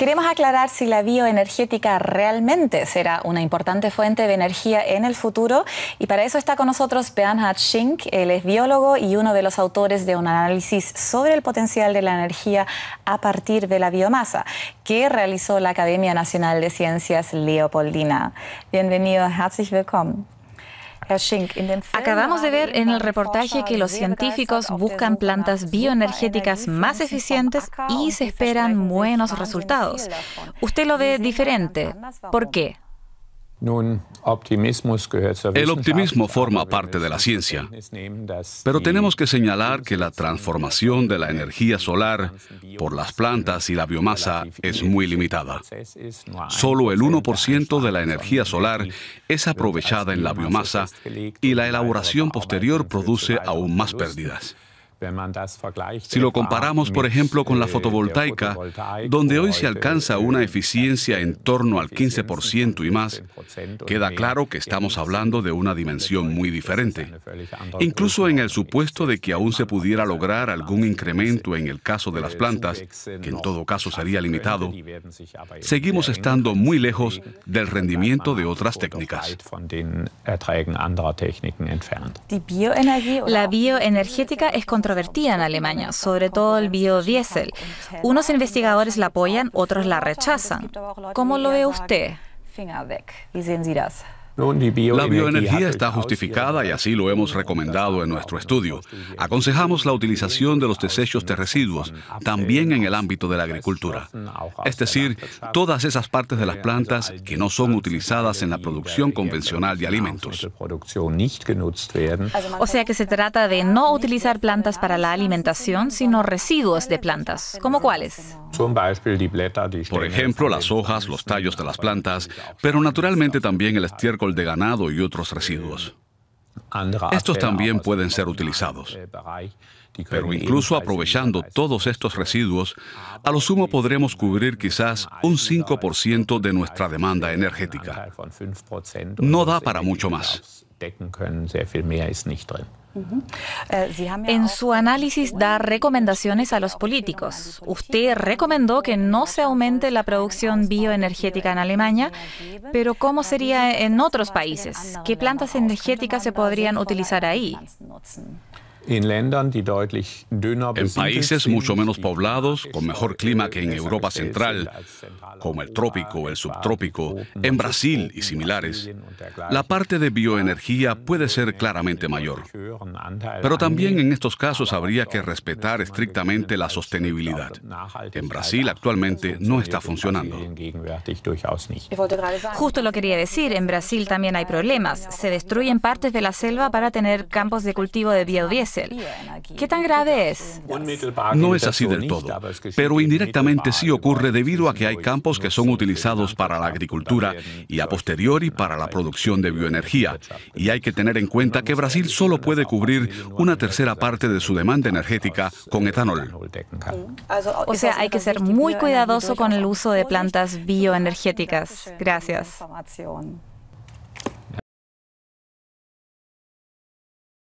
Queremos aclarar si la bioenergética realmente será una importante fuente de energía en el futuro y para eso está con nosotros Bernhard Schink, él es biólogo y uno de los autores de un análisis sobre el potencial de la energía a partir de la biomasa que realizó la Academia Nacional de Ciencias Leopoldina. Bienvenido, herzlich willkommen. Acabamos de ver en el reportaje que los científicos buscan plantas bioenergéticas más eficientes y se esperan buenos resultados. Usted lo ve diferente. ¿Por qué? El optimismo forma parte de la ciencia, pero tenemos que señalar que la transformación de la energía solar por las plantas y la biomasa es muy limitada. Solo el 1% de la energía solar es aprovechada en la biomasa y la elaboración posterior produce aún más pérdidas. Si lo comparamos, por ejemplo, con la äh, fotovoltaica, donde hoy se alcanza una eficiencia en torno al 15% y más, queda claro que estamos hablando de una dimensión muy diferente. Incluso en el supuesto de que aún se pudiera lograr algún incremento en el caso de las plantas, que en todo caso sería limitado, seguimos estando muy lejos del rendimiento de otras técnicas. La bioenergética es contra controvertida en Alemania, sobre todo el biodiesel. Unos investigadores la apoyan, otros la rechazan. ¿Cómo lo ve usted? La bioenergía está justificada y así lo hemos recomendado en nuestro estudio. Aconsejamos la utilización de los desechos de residuos también en el ámbito de la agricultura. Es decir, todas esas partes de las plantas que no son utilizadas en la producción convencional de alimentos. O sea que se trata de no utilizar plantas para la alimentación, sino residuos de plantas. ¿Como cuáles? Por ejemplo, las hojas, los tallos de las plantas, pero naturalmente también el estiércol de ganado y otros residuos. Estos también pueden ser utilizados. Pero incluso aprovechando todos estos residuos, a lo sumo podremos cubrir quizás un 5% de nuestra demanda energética. No da para mucho más. En su análisis da recomendaciones a los políticos. Usted recomendó que no se aumente la producción bioenergética en Alemania, pero ¿cómo sería en otros países? ¿Qué plantas energéticas se podrían podrían utilizar ahí. En países mucho menos poblados, con mejor clima que en Europa Central, como el trópico, el subtrópico, en Brasil y similares, la parte de bioenergía puede ser claramente mayor. Pero también en estos casos habría que respetar estrictamente la sostenibilidad. En Brasil actualmente no está funcionando. Justo lo quería decir, en Brasil también hay problemas. Se destruyen partes de la selva para tener campos de cultivo de biodiesel ¿Qué tan grave es? No es así del todo, pero indirectamente sí ocurre debido a que hay campos que son utilizados para la agricultura y a posteriori para la producción de bioenergía. Y hay que tener en cuenta que Brasil solo puede cubrir una tercera parte de su demanda energética con etanol. Ah, o sea, hay que ser muy cuidadoso con el uso de plantas bioenergéticas. Gracias.